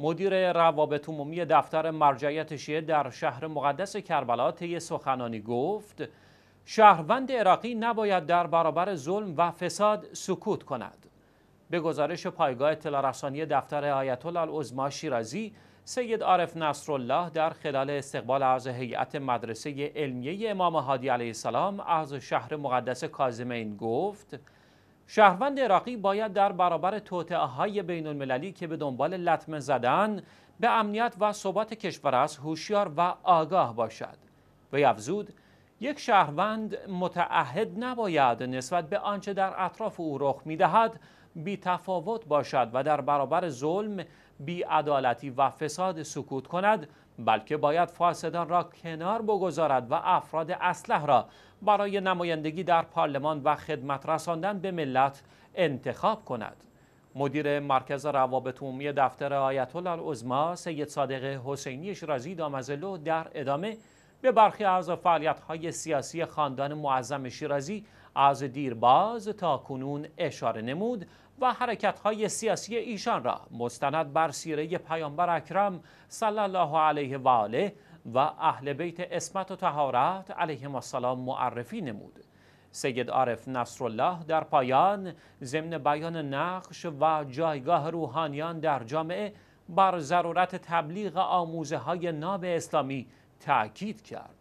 مدیر روابط عمومی دفتر مرجعیت شیعه در شهر مقدس کربلا طی سخنانی گفت شهروند عراقی نباید در برابر ظلم و فساد سکوت کند به گزارش پایگاه اطلاع رسانی دفتر آیت الله شیرازی سید عارف نصرالله در خلال استقبال از هیئت مدرسه علمیه امام هادی علیه السلام از شهر مقدس کاظمین گفت شهروند عراقی باید در برابر توطعه های بین المللی که به دنبال لطمه زدن به امنیت و ثبات کشور است هوشیار و آگاه باشد و افزود یک شهروند متعهد نباید نسبت به آنچه در اطراف او رخ دهد بی تفاوت باشد و در برابر ظلم بیعدالتی و فساد سکوت کند بلکه باید فاسدان را کنار بگذارد و افراد اسلح را برای نمایندگی در پارلمان و خدمت رساندن به ملت انتخاب کند مدیر مرکز روابط عمومی دفتر آیت الله العظما سید صادق حسینی شیرازی دامزلو در ادامه به برخی از های سیاسی خاندان معظم شیرازی از دیرباز تا کنون اشاره نمود و های سیاسی ایشان را مستند بر سیره پیامبر اکرم صلی الله علیه و آله و اهل بیت اسمت و علیه علیهم السلام معرفی نمود. سید عارف نصرالله در پایان ضمن بیان نقش و جایگاه روحانیان در جامعه بر ضرورت تبلیغ آموزه های ناب اسلامی تاکید کرد